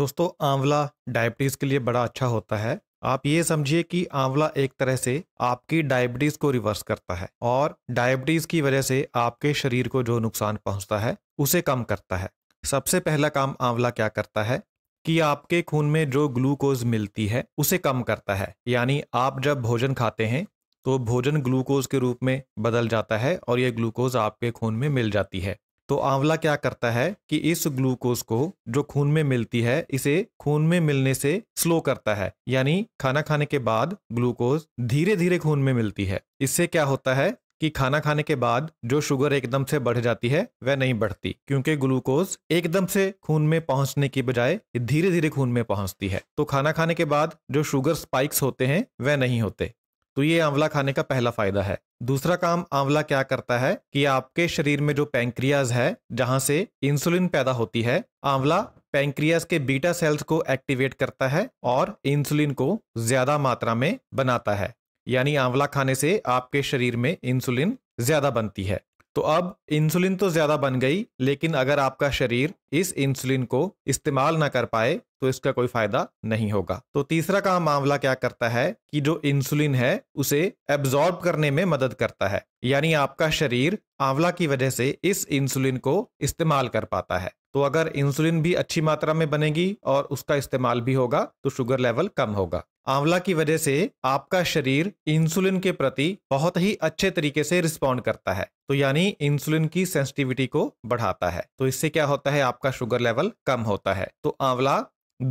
दोस्तों आंवला डायबिटीज़ के लिए बड़ा अच्छा होता है आप ये समझिए कि आंवला एक तरह से आपकी डायबिटीज को रिवर्स करता है और डायबिटीज की वजह से आपके शरीर को जो नुकसान पहुंचता है उसे कम करता है सबसे पहला काम आंवला क्या करता है कि आपके खून में जो ग्लूकोज मिलती है उसे कम करता है यानी आप जब भोजन खाते हैं तो भोजन ग्लूकोज के रूप में बदल जाता है और ये ग्लूकोज आपके खून में मिल जाती है तो आंवला क्या करता है कि इस ग्लूकोज को जो खून में मिलती है इसे खून में मिलने से स्लो करता है यानी खाना खाने के बाद ग्लूकोज धीरे धीरे खून में मिलती है इससे क्या होता है कि खाना खाने के बाद जो शुगर एकदम से बढ़ जाती है वह नहीं बढ़ती क्योंकि ग्लूकोज एकदम से खून में पहुंचने की बजाय धीरे धीरे खून में पहुंचती है तो खाना खाने के बाद जो शुगर स्पाइक्स होते हैं वह नहीं होते तो ये आंवला खाने का पहला फायदा है दूसरा काम आंवला क्या करता है कि आपके शरीर में जो पैंक्रियाज है जहां से इंसुलिन पैदा होती है आंवला पैंक्रियाज के बीटा सेल्स को एक्टिवेट करता है और इंसुलिन को ज्यादा मात्रा में बनाता है यानी आंवला खाने से आपके शरीर में इंसुलिन ज्यादा बनती है तो अब इंसुलिन तो ज़्यादा बन गई लेकिन अगर आपका शरीर इस इंसुलिन को इस्तेमाल ना कर पाए तो इसका कोई फायदा नहीं होगा तो तीसरा काम मामला क्या करता है कि जो इंसुलिन है उसे एब्जॉर्ब करने में मदद करता है यानी आपका शरीर आंवला की वजह से इस इंसुलिन को इस्तेमाल कर पाता है तो अगर इंसुलिन भी अच्छी मात्रा में बनेगी और उसका इस्तेमाल भी होगा तो शुगर लेवल कम होगा आंवला की वजह से आपका शरीर इंसुलिन के प्रति बहुत ही अच्छे तरीके से रिस्पॉन्ड करता है तो यानी इंसुलिन की सेंसिटिविटी को बढ़ाता है तो इससे क्या होता है आपका शुगर लेवल कम होता है तो आंवला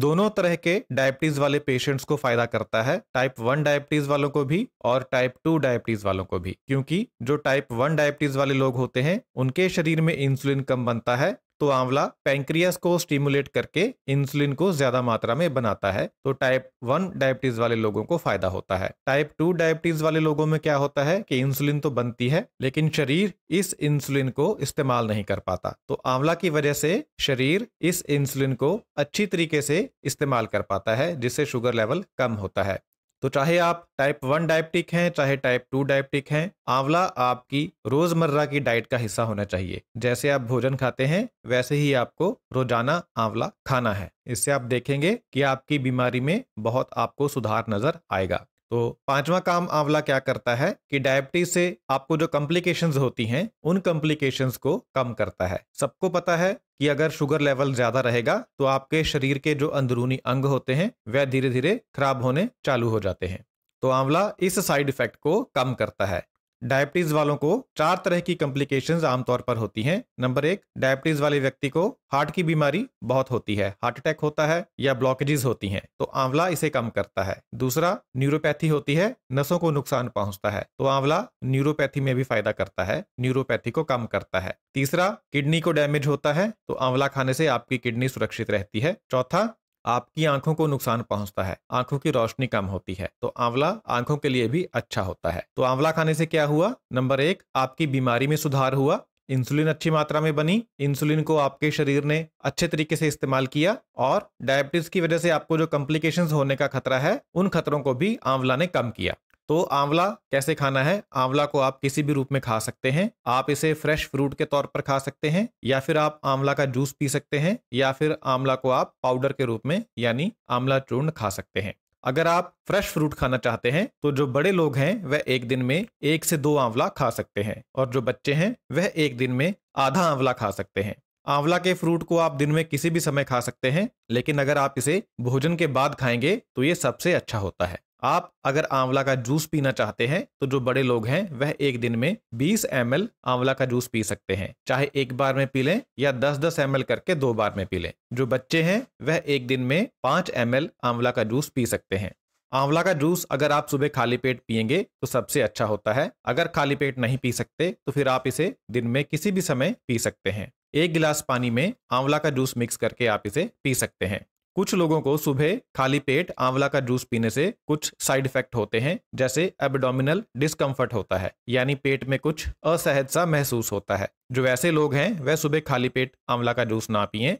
दोनों तरह के डायबिटीज वाले पेशेंट्स को फायदा करता है टाइप वन डायबिटीज वालों को भी और टाइप टू डायबिटीज वालों को भी क्योंकि जो टाइप वन डायबिटीज वाले लोग होते हैं उनके शरीर में इंसुलिन कम बनता है तो आंवला पैंक्रियास को स्टिमुलेट करके इंसुलिन को ज्यादा मात्रा में बनाता है तो टाइप वन डायबिटीज वाले लोगों को फायदा होता है टाइप टू डायबिटीज वाले लोगों में क्या होता है कि इंसुलिन तो बनती है लेकिन शरीर इस इंसुलिन को इस्तेमाल नहीं कर पाता तो आंवला की वजह से शरीर इस इंसुलिन को अच्छी तरीके से इस्तेमाल कर पाता है जिससे शुगर लेवल कम होता है तो चाहे आप टाइप वन डायबिटिक हैं चाहे टाइप टू डायबिटिक हैं आंवला आपकी रोजमर्रा की डाइट का हिस्सा होना चाहिए जैसे आप भोजन खाते हैं वैसे ही आपको रोजाना आंवला खाना है इससे आप देखेंगे कि आपकी बीमारी में बहुत आपको सुधार नजर आएगा तो पांचवा काम आंवला क्या करता है कि डायबिटीज से आपको जो कॉम्प्लिकेशंस होती हैं उन कॉम्प्लिकेशंस को कम करता है सबको पता है कि अगर शुगर लेवल ज्यादा रहेगा तो आपके शरीर के जो अंदरूनी अंग होते हैं वह धीरे धीरे खराब होने चालू हो जाते हैं तो आंवला इस साइड इफेक्ट को कम करता है डायबिटीज वालों को चार तरह की कॉम्प्लिकेशंस आमतौर पर होती हैं नंबर एक डायबिटीज वाले व्यक्ति को हार्ट की बीमारी बहुत होती है हार्ट अटैक होता है या ब्लॉकेजेस होती हैं तो आंवला इसे कम करता है दूसरा न्यूरोपैथी होती है नसों को नुकसान पहुंचता है तो आंवला न्यूरोपैथी में भी फायदा करता है न्यूरोपैथी को कम करता है तीसरा किडनी को डैमेज होता है तो आंवला खाने से आपकी किडनी सुरक्षित रहती है चौथा आपकी आंखों को नुकसान पहुंचता है आंखों की रोशनी कम होती है तो आंवला आंखों के लिए भी अच्छा होता है तो आंवला खाने से क्या हुआ नंबर एक आपकी बीमारी में सुधार हुआ इंसुलिन अच्छी मात्रा में बनी इंसुलिन को आपके शरीर ने अच्छे तरीके से इस्तेमाल किया और डायबिटीज की वजह से आपको जो कॉम्प्लिकेशन होने का खतरा है उन खतरों को भी आंवला ने कम किया तो आंवला कैसे खाना है आंवला को आप किसी भी रूप में खा सकते हैं आप इसे फ्रेश फ्रूट के तौर पर खा सकते हैं या फिर आप आंवला का जूस पी सकते हैं या फिर आंवला को आप पाउडर के रूप में यानी आंवला चूर्ण खा सकते हैं अगर आप फ्रेश फ्रूट खाना चाहते हैं तो जो बड़े लोग हैं वह एक दिन में एक से दो आंवला खा सकते हैं और जो बच्चे हैं वह एक दिन में आधा आंवला खा सकते हैं आंवला के फ्रूट को आप दिन में किसी भी समय खा सकते हैं लेकिन अगर आप इसे भोजन के बाद खाएंगे तो ये सबसे अच्छा होता है आप अगर आंवला का जूस पीना चाहते हैं तो जो बड़े लोग हैं वह एक दिन में 20 एम आंवला का जूस पी सकते हैं चाहे एक बार में पी लें या 10-10 एम करके दो बार में पी लें जो बच्चे हैं वह एक दिन में 5 एम आंवला का जूस पी सकते हैं आंवला का जूस अगर आप सुबह खाली पेट पियेंगे तो सबसे अच्छा होता है अगर खाली पेट नहीं पी सकते तो फिर आप इसे दिन में किसी भी समय पी सकते हैं एक गिलास पानी में आंवला का जूस मिक्स करके आप इसे पी सकते हैं कुछ लोगों को सुबह खाली पेट आंवला का जूस पीने से कुछ साइड इफेक्ट होते हैं जैसे एबडोमिनल डिस्कम्फर्ट होता है यानी पेट में कुछ असहज सा महसूस होता है जो वैसे लोग हैं वह सुबह खाली पेट आंवला का जूस ना पिए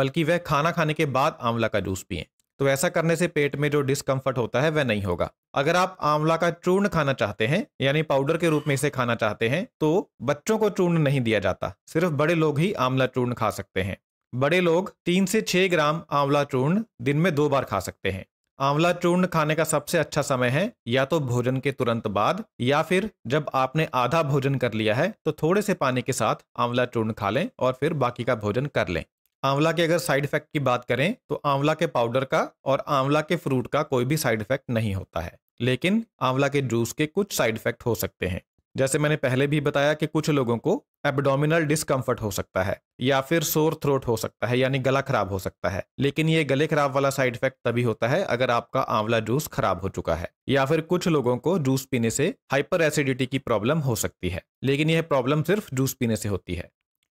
बल्कि वह खाना खाने के बाद आंवला का जूस पिए तो ऐसा करने से पेट में जो डिस्कम्फर्ट होता है वह नहीं होगा अगर आप आंवला का चूर्ण खाना चाहते हैं यानी पाउडर के रूप में इसे खाना चाहते हैं तो बच्चों को चूर्ण नहीं दिया जाता सिर्फ बड़े लोग ही आंवला चूर्ण खा सकते हैं बड़े लोग तीन से छह ग्राम आंवला चूर्ण दिन में दो बार खा सकते हैं आंवला चूर्ण खाने का सबसे अच्छा समय है या तो भोजन के तुरंत बाद या फिर जब आपने आधा भोजन कर लिया है तो थोड़े से पानी के साथ आंवला चूर्ण खा लें और फिर बाकी का भोजन कर लें आंवला के अगर साइड इफेक्ट की बात करें तो आंवला के पाउडर का और आंवला के फ्रूट का कोई भी साइड इफेक्ट नहीं होता है लेकिन आंवला के जूस के कुछ साइड इफेक्ट हो सकते हैं जैसे मैंने पहले भी बताया कि कुछ लोगों को एबडोमिनल डिस्कम्फर्ट हो सकता है या फिर सोर थ्रोट हो सकता है यानी गला खराब हो सकता है लेकिन ये गले खराब वाला साइड इफेक्ट तभी होता है अगर आपका आंवला जूस खराब हो चुका है या फिर कुछ लोगों को जूस पीने से हाइपर एसिडिटी की प्रॉब्लम हो सकती है लेकिन यह प्रॉब्लम सिर्फ जूस पीने से होती है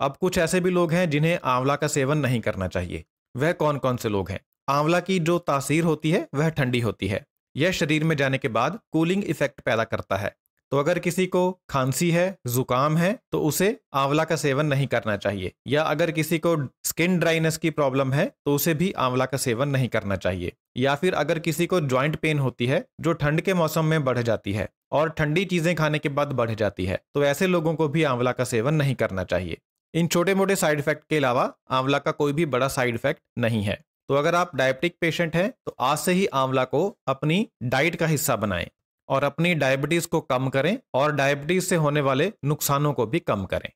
अब कुछ ऐसे भी लोग हैं जिन्हें आंवला का सेवन नहीं करना चाहिए वह कौन कौन से लोग हैं आंवला की जो तासीर होती है वह ठंडी होती है यह शरीर में जाने के बाद कूलिंग इफेक्ट पैदा करता है तो अगर किसी को खांसी है जुकाम है तो उसे आंवला का सेवन नहीं करना चाहिए या अगर किसी को स्किन ड्राइनेस की प्रॉब्लम है तो उसे भी आंवला का सेवन नहीं करना चाहिए या फिर अगर किसी को ज्वाइंट पेन होती है जो ठंड के मौसम में बढ़ जाती है और ठंडी चीजें खाने के बाद बढ़ जाती है तो ऐसे लोगों को भी आंवला का सेवन नहीं करना चाहिए इन छोटे मोटे साइड इफेक्ट के अलावा आंवला का कोई भी बड़ा साइड इफेक्ट नहीं है तो अगर आप डायबिटिक पेशेंट हैं तो आज से ही आंवला को अपनी डाइट का हिस्सा बनाएं और अपनी डायबिटीज़ को कम करें और डायबिटीज़ से होने वाले नुकसानों को भी कम करें